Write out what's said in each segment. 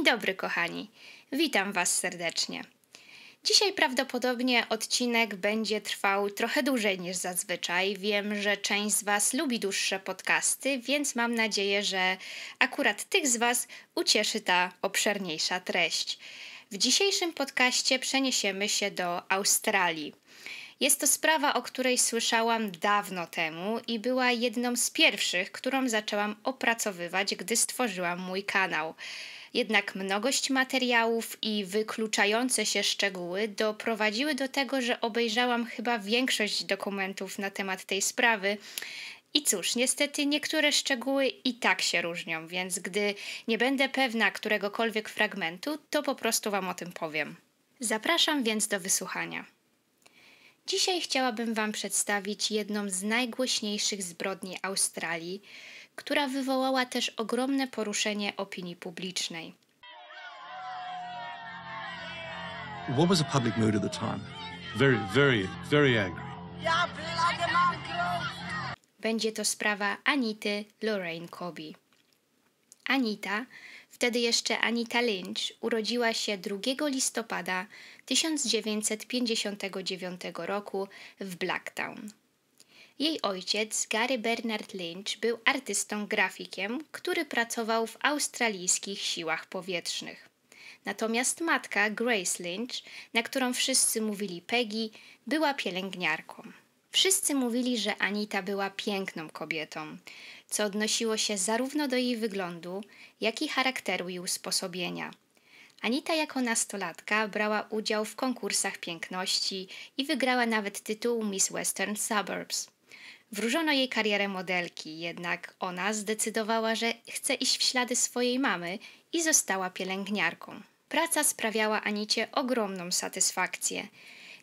Dzień dobry, kochani. Witam Was serdecznie. Dzisiaj prawdopodobnie odcinek będzie trwał trochę dłużej niż zazwyczaj. Wiem, że część z Was lubi dłuższe podcasty, więc mam nadzieję, że akurat tych z Was ucieszy ta obszerniejsza treść. W dzisiejszym podcaście przeniesiemy się do Australii. Jest to sprawa, o której słyszałam dawno temu i była jedną z pierwszych, którą zaczęłam opracowywać, gdy stworzyłam mój kanał. Jednak mnogość materiałów i wykluczające się szczegóły doprowadziły do tego, że obejrzałam chyba większość dokumentów na temat tej sprawy. I cóż, niestety niektóre szczegóły i tak się różnią, więc gdy nie będę pewna któregokolwiek fragmentu, to po prostu Wam o tym powiem. Zapraszam więc do wysłuchania. Dzisiaj chciałabym Wam przedstawić jedną z najgłośniejszych zbrodni Australii, która wywołała też ogromne poruszenie opinii publicznej. What was the public mood at the time? Very, very, very angry. Będzie to sprawa Anity Lorraine Kobi. Anita, wtedy jeszcze Anita Lynch, urodziła się 2 listopada 1959 roku w Blacktown. Jej ojciec, Gary Bernard Lynch, był artystą grafikiem, który pracował w australijskich siłach powietrznych. Natomiast matka, Grace Lynch, na którą wszyscy mówili Peggy, była pielęgniarką. Wszyscy mówili, że Anita była piękną kobietą, co odnosiło się zarówno do jej wyglądu, jak i charakteru i usposobienia. Anita jako nastolatka brała udział w konkursach piękności i wygrała nawet tytuł Miss Western Suburbs. Wróżono jej karierę modelki, jednak ona zdecydowała, że chce iść w ślady swojej mamy i została pielęgniarką. Praca sprawiała Anicie ogromną satysfakcję.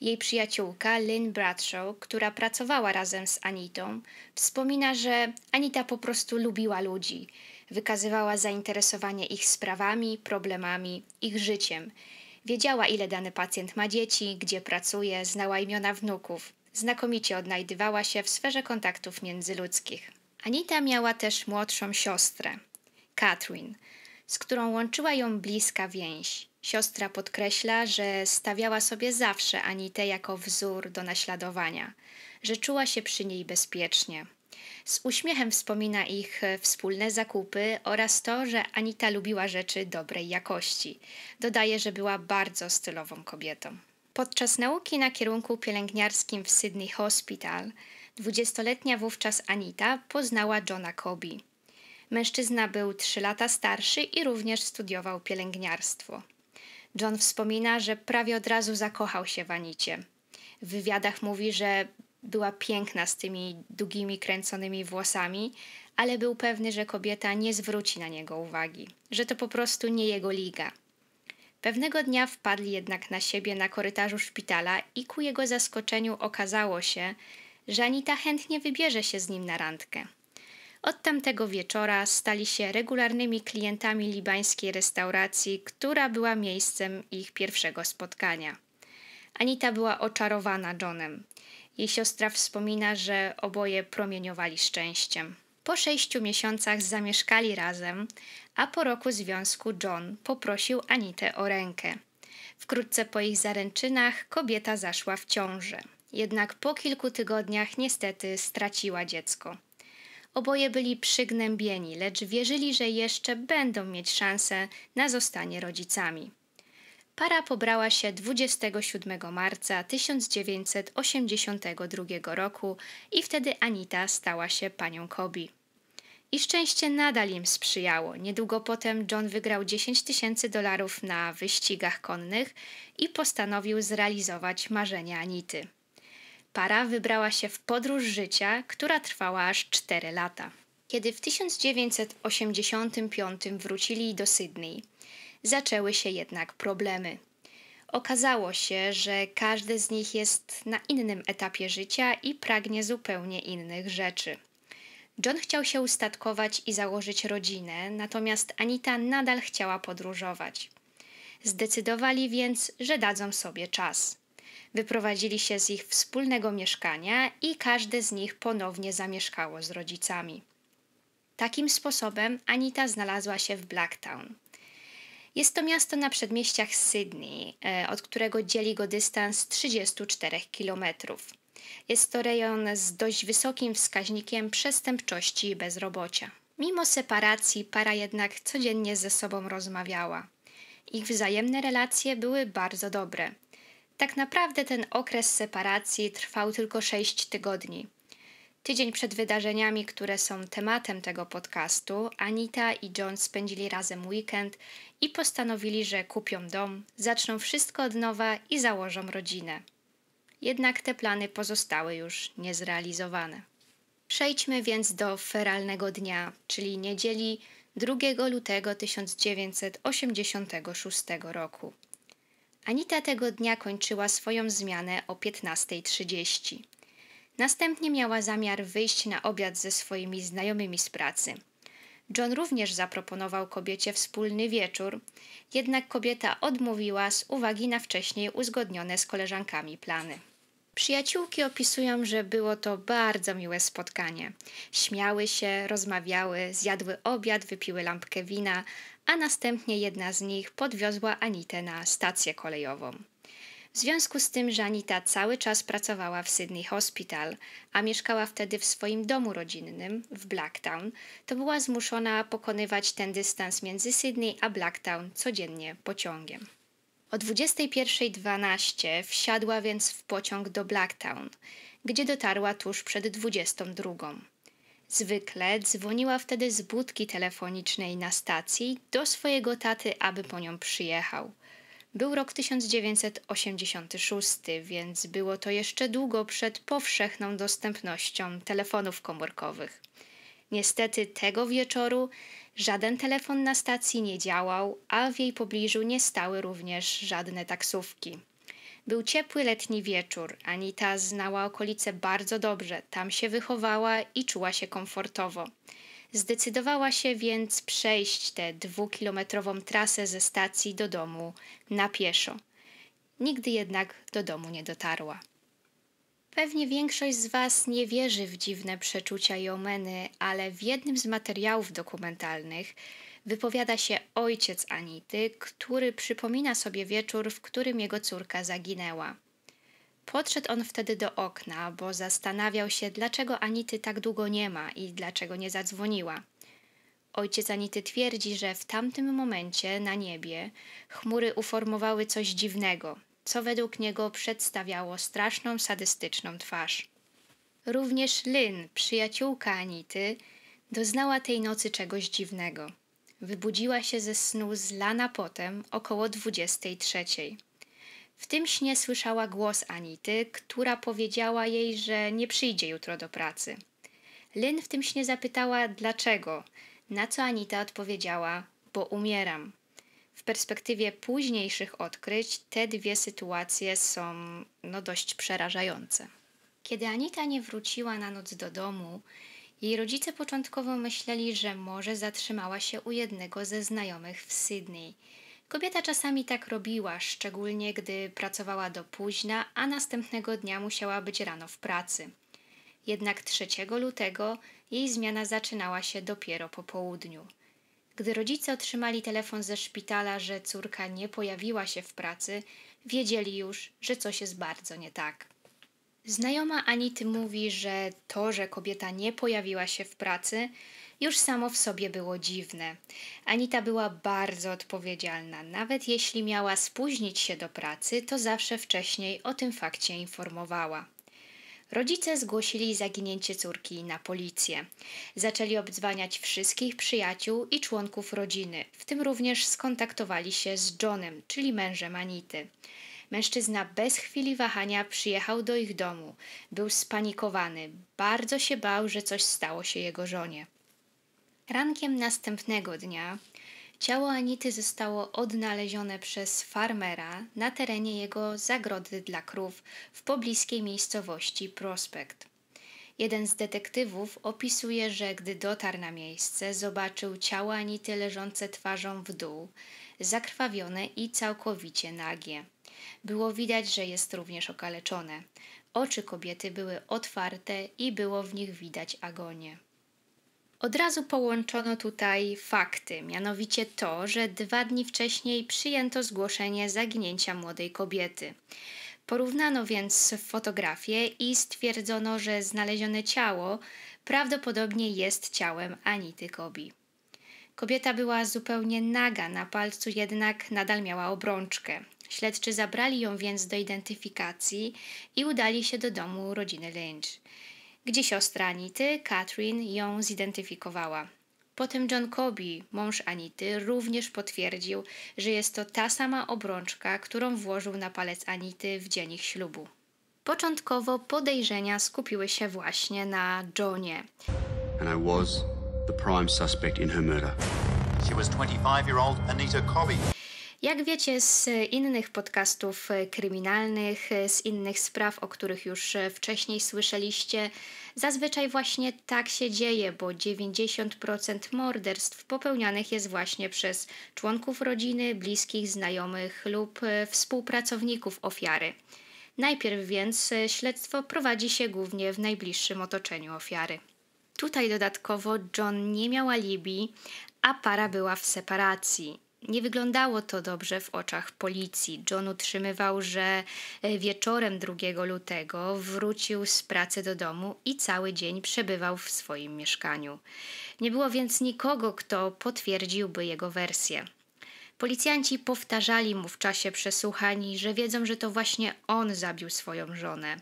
Jej przyjaciółka Lynn Bradshaw, która pracowała razem z Anitą, wspomina, że Anita po prostu lubiła ludzi. Wykazywała zainteresowanie ich sprawami, problemami, ich życiem. Wiedziała, ile dany pacjent ma dzieci, gdzie pracuje, znała imiona wnuków znakomicie odnajdywała się w sferze kontaktów międzyludzkich. Anita miała też młodszą siostrę, Katrin, z którą łączyła ją bliska więź. Siostra podkreśla, że stawiała sobie zawsze Anitę jako wzór do naśladowania, że czuła się przy niej bezpiecznie. Z uśmiechem wspomina ich wspólne zakupy oraz to, że Anita lubiła rzeczy dobrej jakości. Dodaje, że była bardzo stylową kobietą. Podczas nauki na kierunku pielęgniarskim w Sydney Hospital, dwudziestoletnia wówczas Anita poznała Johna Kobi. Mężczyzna był 3 lata starszy i również studiował pielęgniarstwo. John wspomina, że prawie od razu zakochał się w Anicie. W wywiadach mówi, że była piękna z tymi długimi, kręconymi włosami, ale był pewny, że kobieta nie zwróci na niego uwagi, że to po prostu nie jego liga. Pewnego dnia wpadli jednak na siebie na korytarzu szpitala i ku jego zaskoczeniu okazało się, że Anita chętnie wybierze się z nim na randkę. Od tamtego wieczora stali się regularnymi klientami libańskiej restauracji, która była miejscem ich pierwszego spotkania. Anita była oczarowana Johnem. Jej siostra wspomina, że oboje promieniowali szczęściem. Po sześciu miesiącach zamieszkali razem, a po roku związku John poprosił Anitę o rękę. Wkrótce po ich zaręczynach kobieta zaszła w ciążę. Jednak po kilku tygodniach niestety straciła dziecko. Oboje byli przygnębieni, lecz wierzyli, że jeszcze będą mieć szansę na zostanie rodzicami. Para pobrała się 27 marca 1982 roku i wtedy Anita stała się panią Kobi. I szczęście nadal im sprzyjało. Niedługo potem John wygrał 10 tysięcy dolarów na wyścigach konnych i postanowił zrealizować marzenie Anity. Para wybrała się w podróż życia, która trwała aż 4 lata. Kiedy w 1985 wrócili do Sydney, zaczęły się jednak problemy. Okazało się, że każdy z nich jest na innym etapie życia i pragnie zupełnie innych rzeczy. John chciał się ustatkować i założyć rodzinę, natomiast Anita nadal chciała podróżować. Zdecydowali więc, że dadzą sobie czas. Wyprowadzili się z ich wspólnego mieszkania i każde z nich ponownie zamieszkało z rodzicami. Takim sposobem Anita znalazła się w Blacktown. Jest to miasto na przedmieściach Sydney, e, od którego dzieli go dystans 34 kilometrów. Jest to rejon z dość wysokim wskaźnikiem przestępczości i bezrobocia. Mimo separacji para jednak codziennie ze sobą rozmawiała. Ich wzajemne relacje były bardzo dobre. Tak naprawdę ten okres separacji trwał tylko 6 tygodni. Tydzień przed wydarzeniami, które są tematem tego podcastu, Anita i John spędzili razem weekend i postanowili, że kupią dom, zaczną wszystko od nowa i założą rodzinę jednak te plany pozostały już niezrealizowane. Przejdźmy więc do feralnego dnia, czyli niedzieli 2 lutego 1986 roku. Anita tego dnia kończyła swoją zmianę o 15.30. Następnie miała zamiar wyjść na obiad ze swoimi znajomymi z pracy – John również zaproponował kobiecie wspólny wieczór, jednak kobieta odmówiła z uwagi na wcześniej uzgodnione z koleżankami plany. Przyjaciółki opisują, że było to bardzo miłe spotkanie. Śmiały się, rozmawiały, zjadły obiad, wypiły lampkę wina, a następnie jedna z nich podwiozła Anitę na stację kolejową. W związku z tym że Anita cały czas pracowała w Sydney Hospital, a mieszkała wtedy w swoim domu rodzinnym w Blacktown, to była zmuszona pokonywać ten dystans między Sydney a Blacktown codziennie pociągiem. O 21.12 wsiadła więc w pociąg do Blacktown, gdzie dotarła tuż przed 22. Zwykle dzwoniła wtedy z budki telefonicznej na stacji do swojego taty, aby po nią przyjechał – był rok 1986, więc było to jeszcze długo przed powszechną dostępnością telefonów komórkowych. Niestety tego wieczoru żaden telefon na stacji nie działał, a w jej pobliżu nie stały również żadne taksówki. Był ciepły letni wieczór. Anita znała okolice bardzo dobrze, tam się wychowała i czuła się komfortowo. Zdecydowała się więc przejść tę dwukilometrową trasę ze stacji do domu na pieszo. Nigdy jednak do domu nie dotarła. Pewnie większość z Was nie wierzy w dziwne przeczucia i omeny, ale w jednym z materiałów dokumentalnych wypowiada się ojciec Anity, który przypomina sobie wieczór, w którym jego córka zaginęła. Podszedł on wtedy do okna, bo zastanawiał się, dlaczego Anity tak długo nie ma i dlaczego nie zadzwoniła. Ojciec Anity twierdzi, że w tamtym momencie na niebie chmury uformowały coś dziwnego, co według niego przedstawiało straszną, sadystyczną twarz. Również Lynn, przyjaciółka Anity, doznała tej nocy czegoś dziwnego. Wybudziła się ze snu zlana potem około 23. W tym śnie słyszała głos Anity, która powiedziała jej, że nie przyjdzie jutro do pracy. Lynn w tym śnie zapytała dlaczego, na co Anita odpowiedziała: Bo umieram. W perspektywie późniejszych odkryć te dwie sytuacje są no, dość przerażające. Kiedy Anita nie wróciła na noc do domu, jej rodzice początkowo myśleli, że może zatrzymała się u jednego ze znajomych w Sydney Kobieta czasami tak robiła, szczególnie gdy pracowała do późna, a następnego dnia musiała być rano w pracy. Jednak 3 lutego jej zmiana zaczynała się dopiero po południu. Gdy rodzice otrzymali telefon ze szpitala, że córka nie pojawiła się w pracy, wiedzieli już, że coś jest bardzo nie tak. Znajoma Anity mówi, że to, że kobieta nie pojawiła się w pracy, już samo w sobie było dziwne. Anita była bardzo odpowiedzialna. Nawet jeśli miała spóźnić się do pracy, to zawsze wcześniej o tym fakcie informowała. Rodzice zgłosili zaginięcie córki na policję. Zaczęli obdzwaniać wszystkich przyjaciół i członków rodziny, w tym również skontaktowali się z Johnem, czyli mężem Anity. Mężczyzna bez chwili wahania przyjechał do ich domu. Był spanikowany, bardzo się bał, że coś stało się jego żonie. Rankiem następnego dnia ciało Anity zostało odnalezione przez farmera na terenie jego zagrody dla krów w pobliskiej miejscowości Prospekt. Jeden z detektywów opisuje, że gdy dotarł na miejsce, zobaczył ciało Anity leżące twarzą w dół, zakrwawione i całkowicie nagie. Było widać, że jest również okaleczone. Oczy kobiety były otwarte i było w nich widać agonię. Od razu połączono tutaj fakty, mianowicie to, że dwa dni wcześniej przyjęto zgłoszenie zaginięcia młodej kobiety. Porównano więc fotografie i stwierdzono, że znalezione ciało prawdopodobnie jest ciałem Anity Kobi. Kobieta była zupełnie naga, na palcu jednak nadal miała obrączkę. Śledczy zabrali ją więc do identyfikacji i udali się do domu rodziny Lynch gdzie siostra Anity, Katrin, ją zidentyfikowała. Potem John Cobby, mąż Anity, również potwierdził, że jest to ta sama obrączka, którą włożył na palec Anity w dzień ich ślubu. Początkowo podejrzenia skupiły się właśnie na Johnie. And I was the prime suspect in her murder. She was 25-year-old Anita Cobby. Jak wiecie z innych podcastów e, kryminalnych, e, z innych spraw, o których już e, wcześniej słyszeliście, zazwyczaj właśnie tak się dzieje, bo 90% morderstw popełnianych jest właśnie przez członków rodziny, bliskich, znajomych lub współpracowników ofiary. Najpierw więc śledztwo prowadzi się głównie w najbliższym otoczeniu ofiary. Tutaj dodatkowo John nie miał alibi, a para była w separacji. Nie wyglądało to dobrze w oczach policji. John utrzymywał, że e, wieczorem 2 lutego wrócił z pracy do domu i cały dzień przebywał w swoim mieszkaniu. Nie było więc nikogo, kto potwierdziłby jego wersję. Policjanci powtarzali mu w czasie przesłuchań, że wiedzą, że to właśnie on zabił swoją żonę.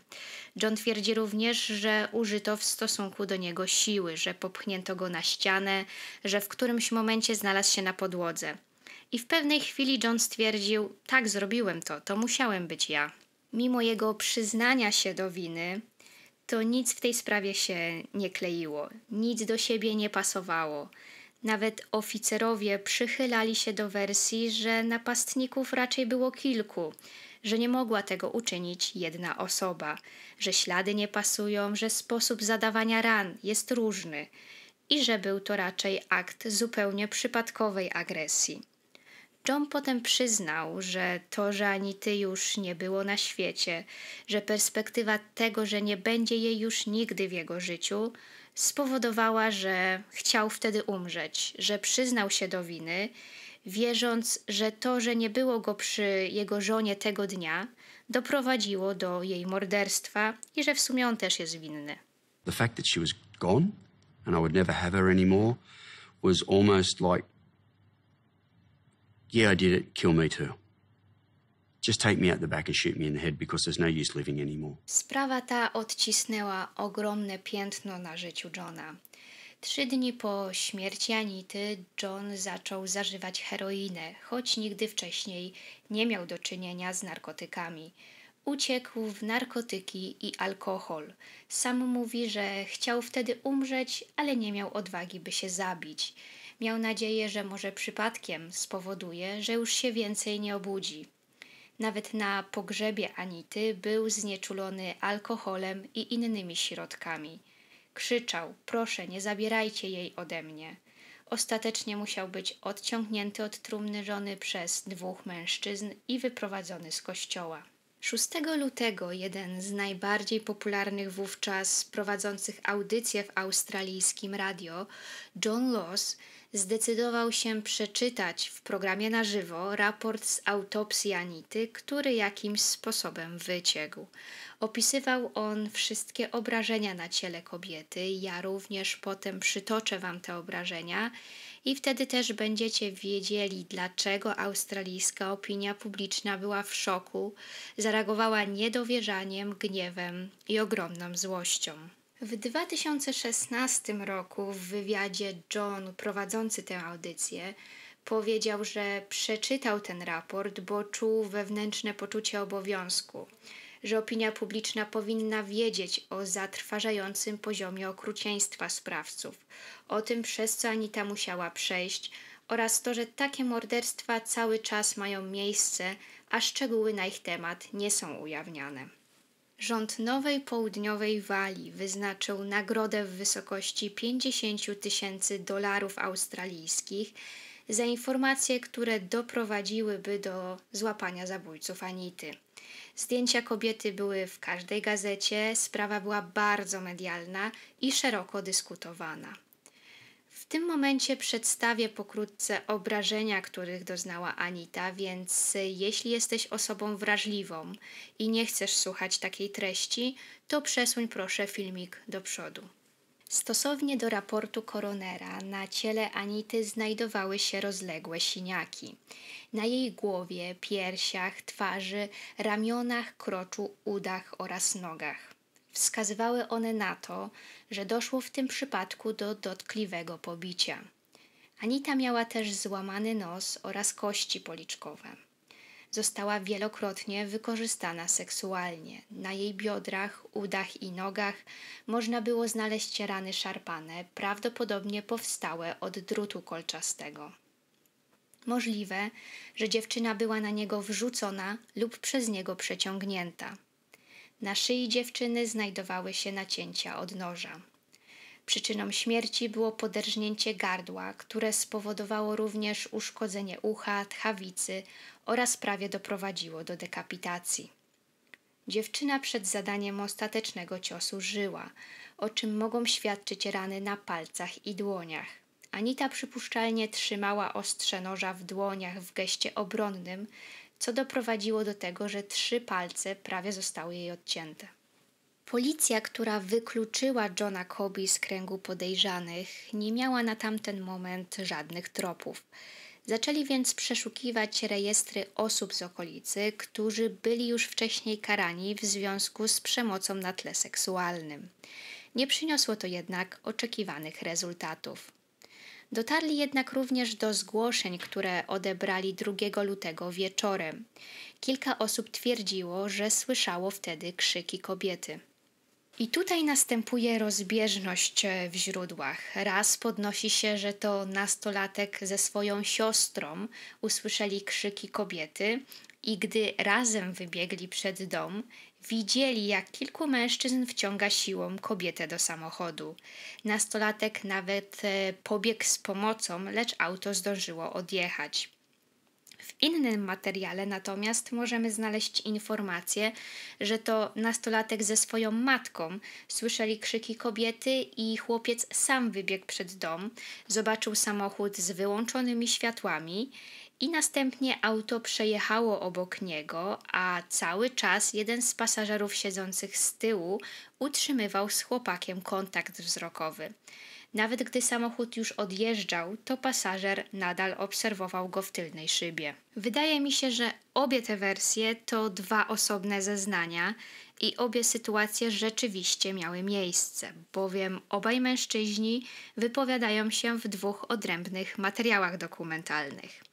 John twierdzi również, że użyto w stosunku do niego siły, że popchnięto go na ścianę, że w którymś momencie znalazł się na podłodze. I w pewnej chwili John stwierdził: Tak, zrobiłem to, to musiałem być ja. Mimo jego przyznania się do winy, to nic w tej sprawie się nie kleiło, nic do siebie nie pasowało. Nawet oficerowie przychylali się do wersji, że napastników raczej było kilku, że nie mogła tego uczynić jedna osoba, że ślady nie pasują, że sposób zadawania ran jest różny i że był to raczej akt zupełnie przypadkowej agresji. John potem przyznał, że to, że Anity już nie było na świecie, że perspektywa tego, że nie będzie jej już nigdy w jego życiu, spowodowała, że chciał wtedy umrzeć, że przyznał się do winy, wierząc, że to, że nie było go przy jego żonie tego dnia, doprowadziło do jej morderstwa i że w sumie on też jest winny. The fact that she was gone and I would never have her anymore was almost like Yeah, I did it. Kill me too. Just take me out the back and shoot me in the head because there's no use living anymore. Sprawa ta odcisnęła ogromne piętno na życiu Johna. Trzy dni po śmierci Anity John zaczął zażywać heroinę, choć nigdy wcześniej nie miał do czynienia z narkotykami. Uciekł w narkotyki i alkohol. Sam mówi, że chciał wtedy umrzeć, ale nie miał odwagi, by się zabić. Miał nadzieję, że może przypadkiem spowoduje, że już się więcej nie obudzi. Nawet na pogrzebie Anity był znieczulony alkoholem i innymi środkami. Krzyczał: Proszę, nie zabierajcie jej ode mnie. Ostatecznie musiał być odciągnięty od trumny żony przez dwóch mężczyzn i wyprowadzony z kościoła. 6 lutego jeden z najbardziej popularnych wówczas prowadzących audycje w australijskim radio, John Loss zdecydował się przeczytać w programie na żywo raport z autopsji Anity, który jakimś sposobem wyciekł. Opisywał on wszystkie obrażenia na ciele kobiety. Ja również potem przytoczę Wam te obrażenia i wtedy też będziecie wiedzieli, dlaczego australijska opinia publiczna była w szoku, zareagowała niedowierzaniem, gniewem i ogromną złością. W 2016 roku w wywiadzie John, prowadzący tę audycję, powiedział, że przeczytał ten raport, bo czuł wewnętrzne poczucie obowiązku, że opinia publiczna powinna wiedzieć o zatrważającym poziomie okrucieństwa sprawców, o tym, przez co Anita musiała przejść, oraz to, że takie morderstwa cały czas mają miejsce, a szczegóły na ich temat nie są ujawniane. Rząd Nowej Południowej Walii wyznaczył nagrodę w wysokości 50 tysięcy dolarów australijskich za informacje, które doprowadziłyby do złapania zabójców Anity. Zdjęcia kobiety były w każdej gazecie, sprawa była bardzo medialna i szeroko dyskutowana. W tym momencie przedstawię pokrótce obrażenia, których doznała Anita, więc y, jeśli jesteś osobą wrażliwą i nie chcesz słuchać takiej treści, to przesuń proszę filmik do przodu. Stosownie do raportu koronera na ciele Anity znajdowały się rozległe siniaki. Na jej głowie, piersiach, twarzy, ramionach, kroczu, udach oraz nogach. Wskazywały one na to, że doszło w tym przypadku do dotkliwego pobicia. Anita miała też złamany nos oraz kości policzkowe. Została wielokrotnie wykorzystana seksualnie. Na jej biodrach, udach i nogach można było znaleźć rany szarpane, prawdopodobnie powstałe od drutu kolczastego. Możliwe, że dziewczyna była na niego wrzucona lub przez niego przeciągnięta. Na szyi dziewczyny znajdowały się nacięcia od noża. Przyczyną śmierci było poderżnięcie gardła, które spowodowało również uszkodzenie ucha, tchawicy oraz prawie doprowadziło do dekapitacji. Dziewczyna przed zadaniem ostatecznego ciosu żyła, o czym mogą świadczyć rany na palcach i dłoniach. Anita przypuszczalnie trzymała ostrze noża w dłoniach w geście obronnym, co doprowadziło do tego, że trzy palce prawie zostały jej odcięte. Policja, która wykluczyła Johna Kobe z kręgu podejrzanych, nie miała na tamten moment żadnych tropów. Zaczęli więc przeszukiwać rejestry osób z okolicy, którzy byli już wcześniej karani w związku z przemocą na tle seksualnym. Nie przyniosło to jednak oczekiwanych rezultatów. Dotarli jednak również do zgłoszeń, które odebrali 2 lutego wieczorem. Kilka osób twierdziło, że słyszało wtedy krzyki kobiety. I tutaj następuje rozbieżność e, w źródłach. Raz podnosi się, że to nastolatek ze swoją siostrą usłyszeli krzyki kobiety i gdy razem wybiegli przed dom, Widzieli, jak kilku mężczyzn wciąga siłą kobietę do samochodu. Nastolatek nawet e, pobiegł z pomocą, lecz auto zdążyło odjechać. W innym materiale natomiast możemy znaleźć informację, że to nastolatek ze swoją matką słyszeli krzyki kobiety i chłopiec sam wybiegł przed dom, zobaczył samochód z wyłączonymi światłami i następnie auto przejechało obok niego, a cały czas jeden z pasażerów siedzących z tyłu utrzymywał z chłopakiem kontakt wzrokowy. Nawet gdy samochód już odjeżdżał, to pasażer nadal obserwował go w tylnej szybie. Wydaje mi się, że obie te wersje to dwa osobne zeznania, i obie sytuacje rzeczywiście miały miejsce, bowiem obaj mężczyźni wypowiadają się w dwóch odrębnych materiałach dokumentalnych.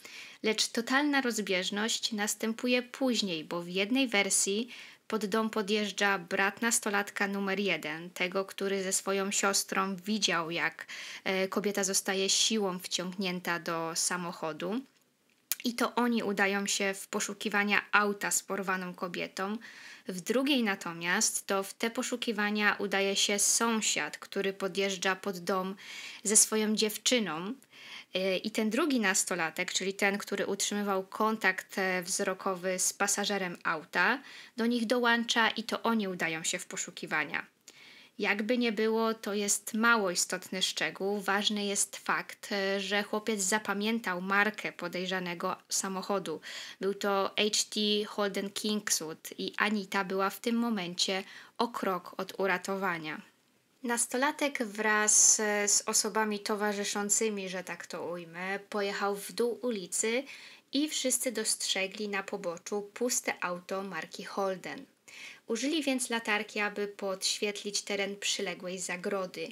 Lecz totalna rozbieżność następuje później, bo w jednej wersji pod dom podjeżdża brat nastolatka numer jeden, tego, który ze swoją siostrą widział, jak e, kobieta zostaje siłą wciągnięta do samochodu. I to oni udają się w poszukiwania auta z porwaną kobietą, w drugiej natomiast to w te poszukiwania udaje się sąsiad, który podjeżdża pod dom ze swoją dziewczyną. E, I ten drugi nastolatek, czyli ten, który utrzymywał kontakt e, wzrokowy z pasażerem auta, do nich dołącza i to oni udają się w poszukiwania. Jakby nie było, to jest mało istotny szczegół. Ważny jest fakt, e, że chłopiec zapamiętał markę podejrzanego samochodu. Był to HT Holden Kingswood i Anita była w tym momencie o krok od uratowania. Nastolatek wraz e, z osobami towarzyszącymi, że tak to ujmę, pojechał w dół ulicy i wszyscy dostrzegli na poboczu puste auto marki Holden. Użyli więc latarki, aby podświetlić teren przyległej zagrody.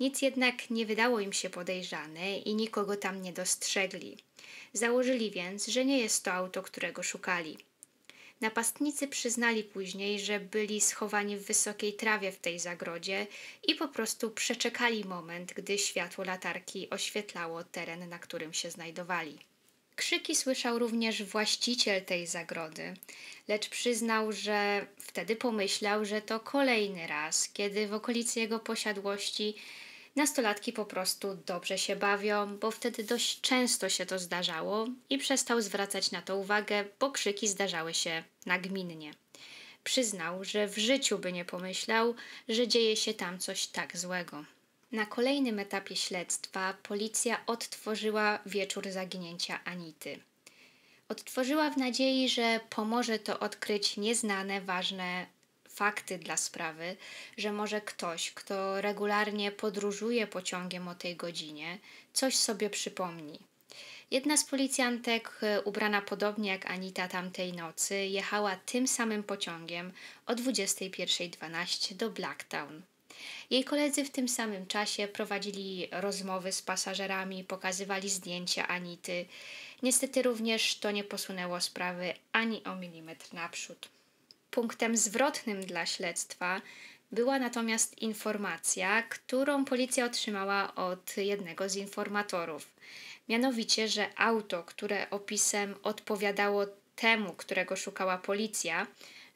Nic jednak nie wydało im się podejrzane i nikogo tam nie dostrzegli. Założyli więc, że nie jest to auto, którego szukali. Napastnicy przyznali później, że byli schowani w wysokiej trawie w tej zagrodzie i po prostu przeczekali moment, gdy światło latarki oświetlało teren, na którym się znajdowali. Krzyki słyszał również właściciel tej zagrody, lecz przyznał, że wtedy pomyślał, że to kolejny raz, kiedy w okolicy jego posiadłości nastolatki po prostu dobrze się bawią, bo wtedy dość często się to zdarzało i przestał zwracać na to uwagę, bo krzyki zdarzały się nagminnie. Przyznał, że w życiu by nie pomyślał, że dzieje się tam coś tak złego. Na kolejnym etapie śledztwa policja odtworzyła wieczór zaginięcia Anity. Odtworzyła w nadziei, że pomoże to odkryć nieznane, ważne fakty dla sprawy, że może ktoś, kto regularnie podróżuje pociągiem o tej godzinie, coś sobie przypomni. Jedna z policjantek, ubrana podobnie jak Anita tamtej nocy, jechała tym samym pociągiem o 21.12 do Blacktown. Jej koledzy w tym samym czasie prowadzili rozmowy z pasażerami, pokazywali zdjęcia Anity. Niestety również to nie posunęło sprawy ani o milimetr naprzód. Punktem zwrotnym dla śledztwa była natomiast informacja, którą policja otrzymała od jednego z informatorów. Mianowicie, że auto, które opisem odpowiadało temu, którego szukała policja,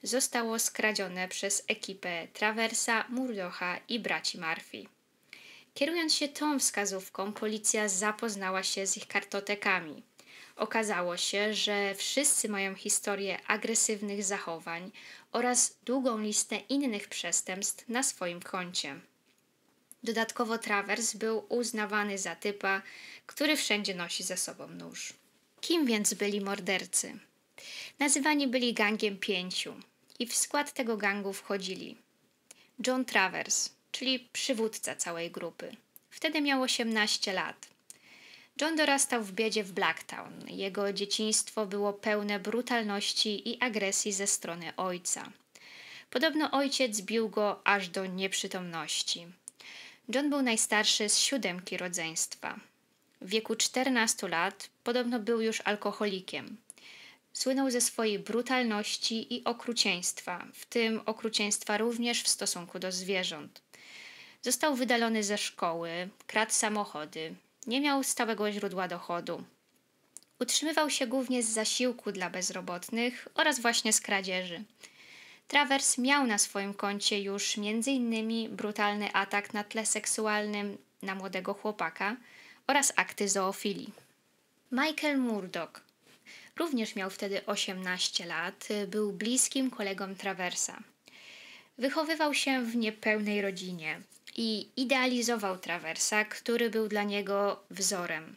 zostało skradzione przez ekipę Traversa, Murdocha i braci Murphy. Kierując się tą wskazówką, policja zapoznała się z ich kartotekami. Okazało się, że wszyscy mają historię agresywnych zachowań oraz długą listę innych przestępstw na swoim koncie. Dodatkowo Travers był uznawany za typa, który wszędzie nosi ze sobą nóż. Kim więc byli mordercy? Nazywani byli gangiem pięciu i w skład tego gangu wchodzili John Travers, czyli przywódca całej grupy. Wtedy miał 18 lat. John dorastał w biedzie w Blacktown. Jego dzieciństwo było pełne brutalności i agresji ze strony ojca. Podobno ojciec bił go aż do nieprzytomności. John był najstarszy z siódemki rodzeństwa. W wieku 14 lat podobno był już alkoholikiem. Słynął ze swojej brutalności i okrucieństwa, w tym okrucieństwa również w stosunku do zwierząt. Został wydalony ze szkoły, kradł samochody, nie miał stałego źródła dochodu. Utrzymywał się głównie z zasiłku dla bezrobotnych oraz właśnie z kradzieży. Travers miał na swoim koncie już m.in. brutalny atak na tle seksualnym na młodego chłopaka oraz akty zoofilii. Michael Murdoch również miał wtedy 18 lat, był bliskim kolegą Traversa. Wychowywał się w niepełnej rodzinie i idealizował Traversa, który był dla niego wzorem.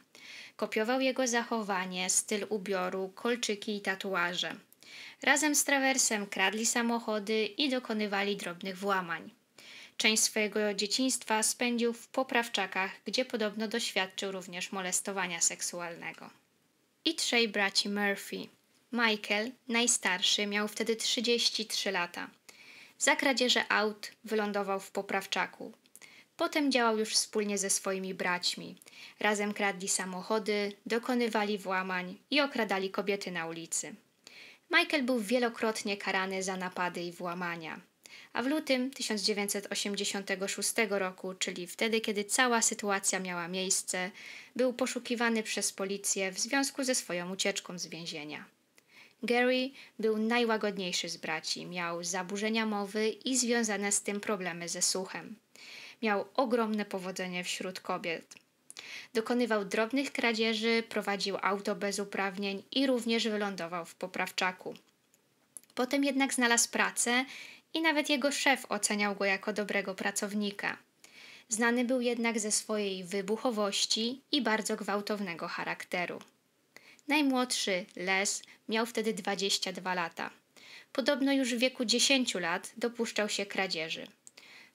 Kopiował jego zachowanie, styl ubioru, kolczyki i tatuaże. Razem z Traversem kradli samochody i dokonywali drobnych włamań. Część swojego dzieciństwa spędził w poprawczakach, gdzie podobno doświadczył również molestowania seksualnego i trzej braci Murphy. Michael, najstarszy, miał wtedy 33 lata. Za kradzieże aut wylądował w poprawczaku. Potem działał już wspólnie ze swoimi braćmi. Razem kradli samochody, dokonywali włamań i okradali kobiety na ulicy. Michael był wielokrotnie karany za napady i włamania a w lutym 1986 roku, czyli wtedy, kiedy cała sytuacja miała miejsce, był poszukiwany przez policję w związku ze swoją ucieczką z więzienia. Gary był najłagodniejszy z braci, miał zaburzenia mowy i związane z tym problemy ze słuchem. Miał ogromne powodzenie wśród kobiet. Dokonywał drobnych kradzieży, prowadził auto bez uprawnień i również wylądował w poprawczaku. Potem jednak znalazł pracę i nawet jego szef oceniał go jako dobrego pracownika. Znany był jednak ze swojej wybuchowości i bardzo gwałtownego charakteru. Najmłodszy, Les, miał wtedy 22 lata. Podobno już w wieku 10 lat dopuszczał się kradzieży.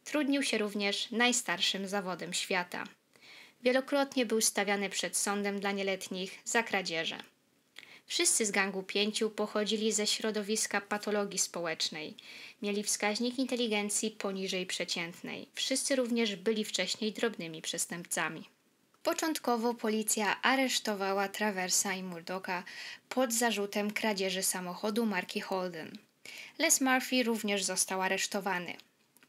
Trudnił się również najstarszym zawodem świata. Wielokrotnie był stawiany przed sądem dla nieletnich za kradzieże. Wszyscy z gangu pięciu pochodzili ze środowiska patologii społecznej. Mieli wskaźnik inteligencji poniżej przeciętnej. Wszyscy również byli wcześniej drobnymi przestępcami. Początkowo policja aresztowała Traversa i Murdoka pod zarzutem kradzieży samochodu marki Holden. Les Murphy również został aresztowany.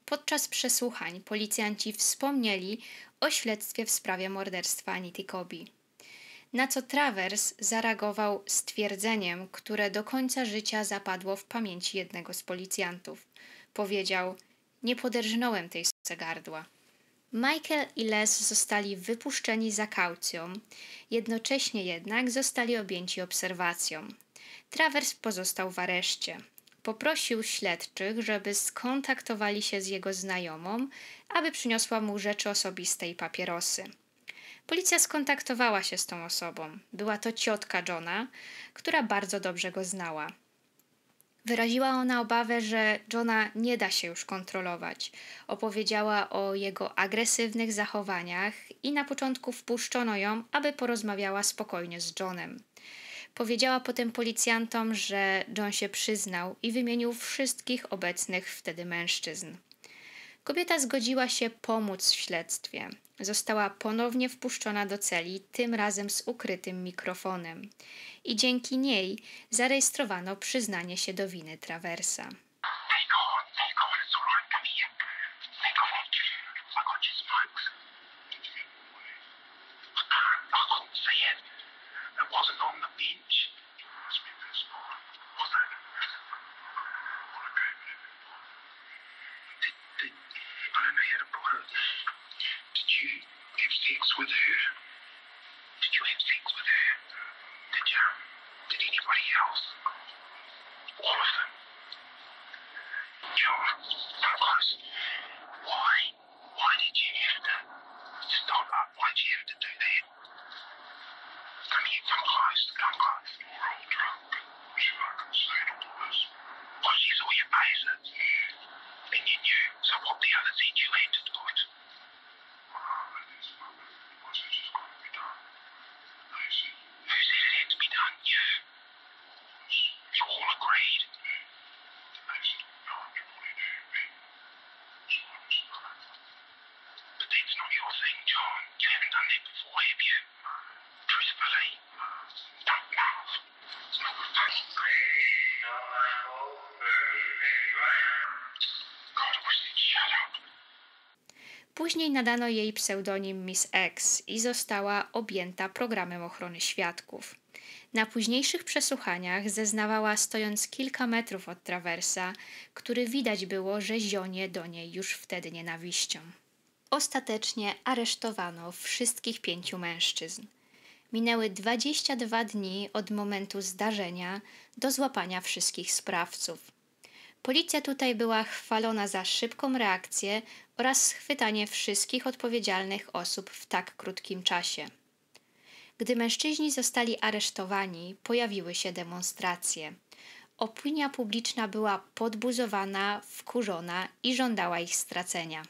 Podczas przesłuchań policjanci wspomnieli o śledztwie w sprawie morderstwa Anity Kobi na co Travers zareagował stwierdzeniem, które do końca życia zapadło w pamięci jednego z policjantów. Powiedział: Nie poderżnąłem tej suce gardła. Michael i Les zostali wypuszczeni za kaucją, jednocześnie jednak zostali objęci obserwacją. Travers pozostał w areszcie. Poprosił śledczych, żeby skontaktowali się z jego znajomą, aby przyniosła mu rzeczy osobiste i papierosy. Policja skontaktowała się z tą osobą. Była to ciotka Johna, która bardzo dobrze go znała. Wyraziła ona obawę, że Johna nie da się już kontrolować. Opowiedziała o jego agresywnych zachowaniach i na początku wpuszczono ją, aby porozmawiała spokojnie z Johnem. Powiedziała potem policjantom, że John się przyznał i wymienił wszystkich obecnych wtedy mężczyzn. Kobieta zgodziła się pomóc w śledztwie. Została ponownie wpuszczona do celi, tym razem z ukrytym mikrofonem, i dzięki niej zarejestrowano przyznanie się do winy Traversa. Później nadano jej pseudonim Miss X i została objęta programem ochrony świadków. Na późniejszych przesłuchaniach zeznawała stojąc kilka metrów od trawersa, który widać było, że zionie do niej już wtedy nienawiścią. Ostatecznie aresztowano wszystkich pięciu mężczyzn. Minęły 22 dni od momentu zdarzenia do złapania wszystkich sprawców. Policja tutaj była chwalona za szybką reakcję oraz schwytanie wszystkich odpowiedzialnych osób w tak krótkim czasie. Gdy mężczyźni zostali aresztowani, pojawiły się demonstracje. Opinia publiczna była podbuzowana, wkurzona i żądała ich stracenia.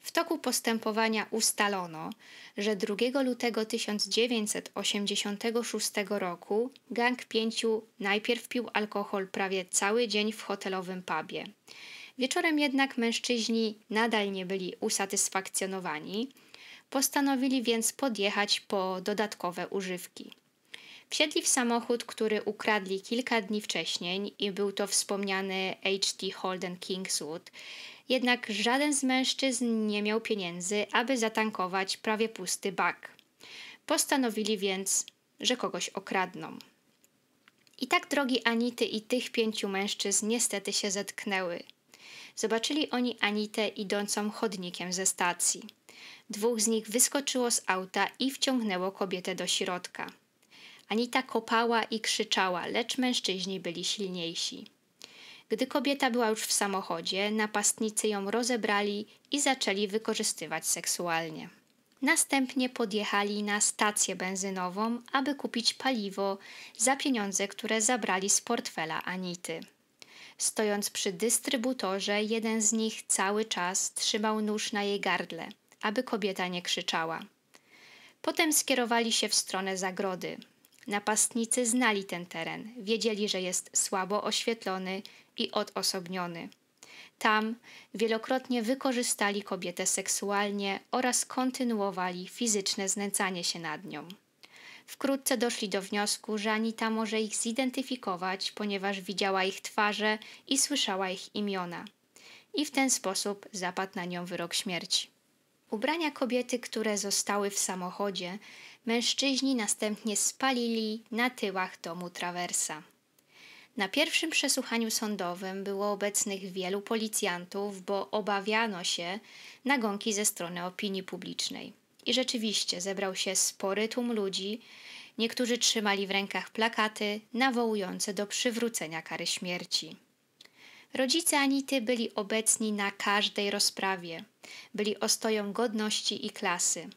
W toku postępowania ustalono, że 2 lutego 1986 roku gang pięciu najpierw pił alkohol prawie cały dzień w hotelowym pubie. Wieczorem jednak mężczyźni nadal nie byli usatysfakcjonowani, postanowili więc podjechać po dodatkowe używki. Wsiedli w samochód, który ukradli kilka dni wcześniej i był to wspomniany H.T. Holden Kingswood. Jednak żaden z mężczyzn nie miał pieniędzy, aby zatankować prawie pusty bak. Postanowili więc, że kogoś okradną. I tak drogi Anity i tych pięciu mężczyzn niestety się zetknęły – Zobaczyli oni Anitę idącą chodnikiem ze stacji. Dwóch z nich wyskoczyło z auta i wciągnęło kobietę do środka. Anita kopała i krzyczała, lecz mężczyźni byli silniejsi. Gdy kobieta była już w samochodzie, napastnicy ją rozebrali i zaczęli wykorzystywać seksualnie. Następnie podjechali na stację benzynową, aby kupić paliwo za pieniądze, które zabrali z portfela Anity. Stojąc przy dystrybutorze, jeden z nich cały czas trzymał nóż na jej gardle, aby kobieta nie krzyczała. Potem skierowali się w stronę zagrody. Napastnicy znali ten teren, wiedzieli, że jest słabo oświetlony i odosobniony. Tam wielokrotnie wykorzystali kobietę seksualnie oraz kontynuowali fizyczne znęcanie się nad nią. Wkrótce doszli do wniosku, że Anita może ich zidentyfikować, ponieważ widziała ich twarze i słyszała ich imiona. I w ten sposób zapadł na nią wyrok śmierci. Ubrania kobiety, które zostały w samochodzie, mężczyźni następnie spalili na tyłach domu Traversa. Na pierwszym przesłuchaniu sądowym było obecnych wielu policjantów, bo obawiano się nagonki ze strony opinii publicznej. I rzeczywiście zebrał się spory tłum ludzi. Niektórzy trzymali w rękach plakaty nawołujące do przywrócenia kary śmierci. Rodzice Anity byli obecni na każdej rozprawie, byli ostoją godności i klasy.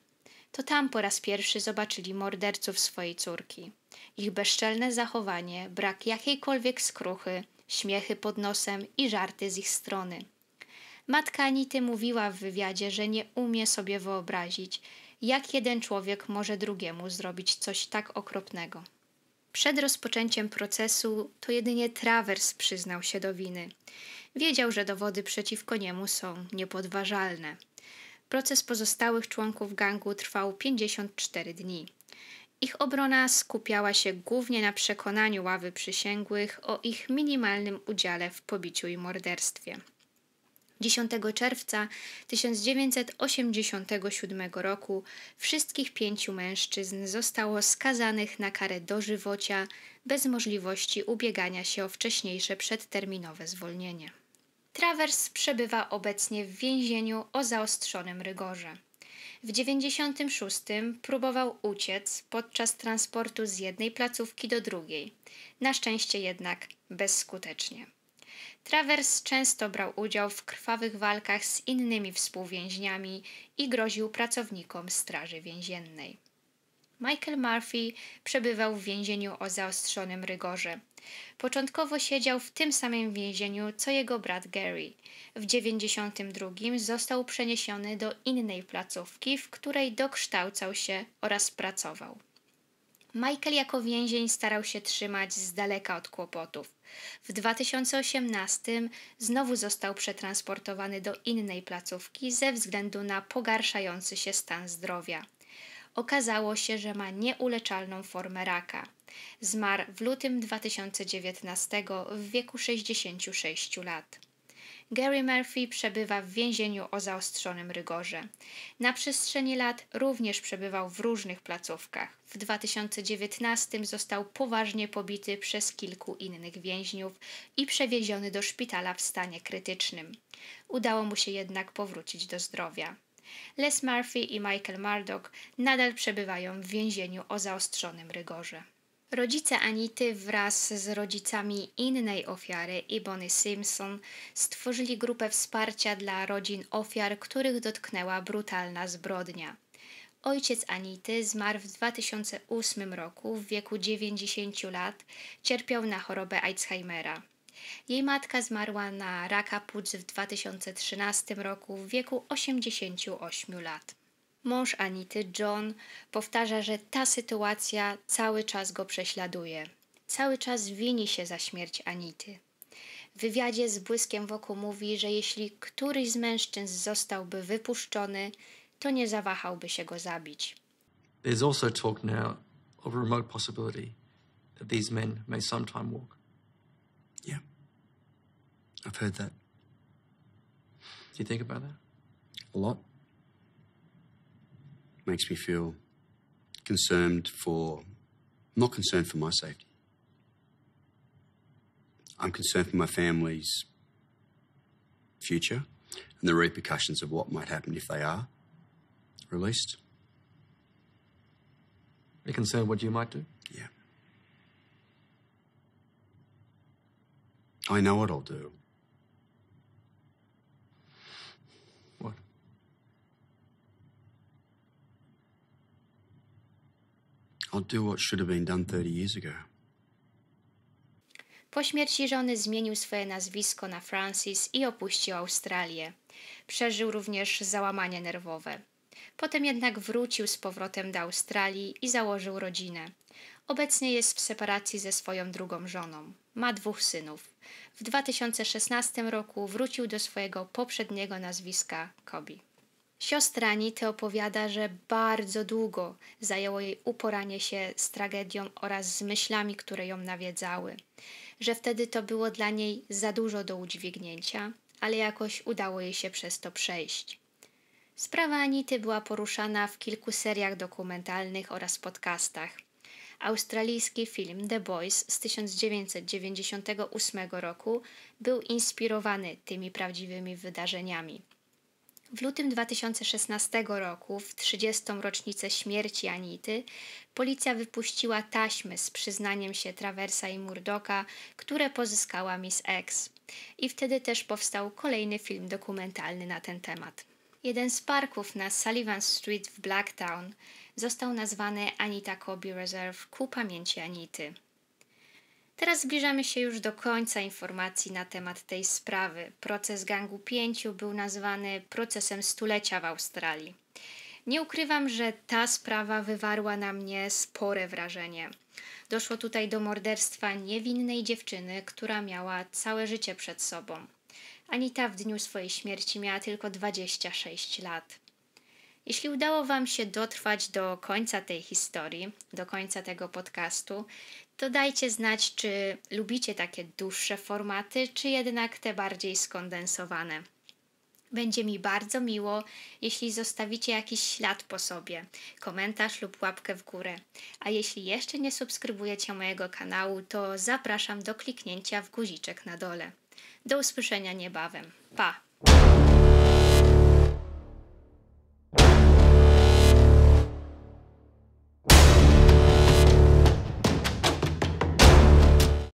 To tam po raz pierwszy zobaczyli morderców swojej córki. Ich bezczelne zachowanie, brak jakiejkolwiek skruchy, śmiechy pod nosem i żarty z ich strony – Matka Anity mówiła w wywiadzie, że nie umie sobie wyobrazić, jak jeden człowiek może drugiemu zrobić coś tak okropnego. Przed rozpoczęciem procesu to jedynie Travers przyznał się do winy. Wiedział, że dowody przeciwko niemu są niepodważalne. Proces pozostałych członków gangu trwał 54 dni. Ich obrona skupiała się głównie na przekonaniu ławy przysięgłych o ich minimalnym udziale w pobiciu i morderstwie. 10 czerwca 1987 roku wszystkich pięciu mężczyzn zostało skazanych na karę dożywocia bez możliwości ubiegania się o wcześniejsze przedterminowe zwolnienie. Travers przebywa obecnie w więzieniu o zaostrzonym rygorze. W 96 próbował uciec podczas transportu z jednej placówki do drugiej, na szczęście jednak bezskutecznie. Travers często brał udział w krwawych walkach z innymi współwięźniami i groził pracownikom Straży Więziennej. Michael Murphy przebywał w więzieniu o zaostrzonym rygorze. Początkowo siedział w tym samym więzieniu co jego brat Gary. W 1992 został przeniesiony do innej placówki, w której dokształcał się oraz pracował. Michael jako więzień starał się trzymać z daleka od kłopotów. W 2018 znowu został przetransportowany do innej placówki ze względu na pogarszający się stan zdrowia. Okazało się, że ma nieuleczalną formę raka. Zmarł w lutym 2019 w wieku 66 lat. Gary Murphy przebywa w więzieniu o zaostrzonym rygorze. Na przestrzeni lat również przebywał w różnych placówkach. W 2019 został poważnie pobity przez kilku innych więźniów i przewieziony do szpitala w stanie krytycznym. Udało mu się jednak powrócić do zdrowia. Les Murphy i Michael Murdoch nadal przebywają w więzieniu o zaostrzonym rygorze. Rodzice Anity wraz z rodzicami innej ofiary, Ebony Simpson, stworzyli grupę wsparcia dla rodzin ofiar, których dotknęła brutalna zbrodnia. Ojciec Anity zmarł w 2008 roku w wieku 90 lat, cierpiał na chorobę Alzheimera. Jej matka zmarła na raka płuc w 2013 roku w wieku 88 lat. Mąż Anity, John, powtarza, że ta sytuacja cały czas go prześladuje. Cały czas wini się za śmierć Anity. W wywiadzie z błyskiem wokół mówi, że jeśli któryś z mężczyzn zostałby wypuszczony, to nie zawahałby się go zabić. There's also talk now of a remote possibility that these men may sometime walk. Yeah. I've heard that. Do you think about that? A lot. makes me feel concerned for, not concerned for my safety. I'm concerned for my family's future and the repercussions of what might happen if they are released. You're concerned what you might do? Yeah. I know what I'll do. Po śmierci żony zmienił swoje nazwisko na Francis i opuścił Australię. Przeżył również załamanie nerwowe. Potem jednak wrócił z powrotem do Australii i założył rodzinę. Obecnie jest w separacji ze swoją drugą żoną. Ma dwóch synów. W 2016 roku wrócił do swojego poprzedniego nazwiska Kobi. Siostra Nity opowiada, że bardzo długo zajęło jej uporanie się z tragedią oraz z myślami, które ją nawiedzały, że wtedy to było dla niej za dużo do udźwignięcia, ale jakoś udało jej się przez to przejść. Sprawa Anity była poruszana w kilku seriach dokumentalnych oraz podcastach. Australijski film The Boys z 1998 roku był inspirowany tymi prawdziwymi wydarzeniami w lutym 2016 roku, w 30. rocznicę śmierci Anity, policja wypuściła taśmy z przyznaniem się Trawersa i Murdoka, które pozyskała Miss X. I wtedy też powstał kolejny film dokumentalny na ten temat. Jeden z parków na Sullivan Street w Blacktown został nazwany Anita Kobe Reserve ku pamięci Anity. Teraz zbliżamy się już do końca informacji na temat tej sprawy. Proces gangu pięciu był nazwany procesem stulecia w Australii. Nie ukrywam, że ta sprawa wywarła na mnie spore wrażenie. Doszło tutaj do morderstwa niewinnej dziewczyny, która miała całe życie przed sobą. Anita w dniu swojej śmierci miała tylko 26 lat. Jeśli udało Wam się dotrwać do końca tej historii, do końca tego podcastu, to dajcie znać, czy lubicie takie dłuższe formaty, czy jednak te bardziej skondensowane. Będzie mi bardzo miło, jeśli zostawicie jakiś ślad po sobie, komentarz lub łapkę w górę. A jeśli jeszcze nie subskrybujecie mojego kanału, to zapraszam do kliknięcia w guziczek na dole. Do usłyszenia niebawem. Pa!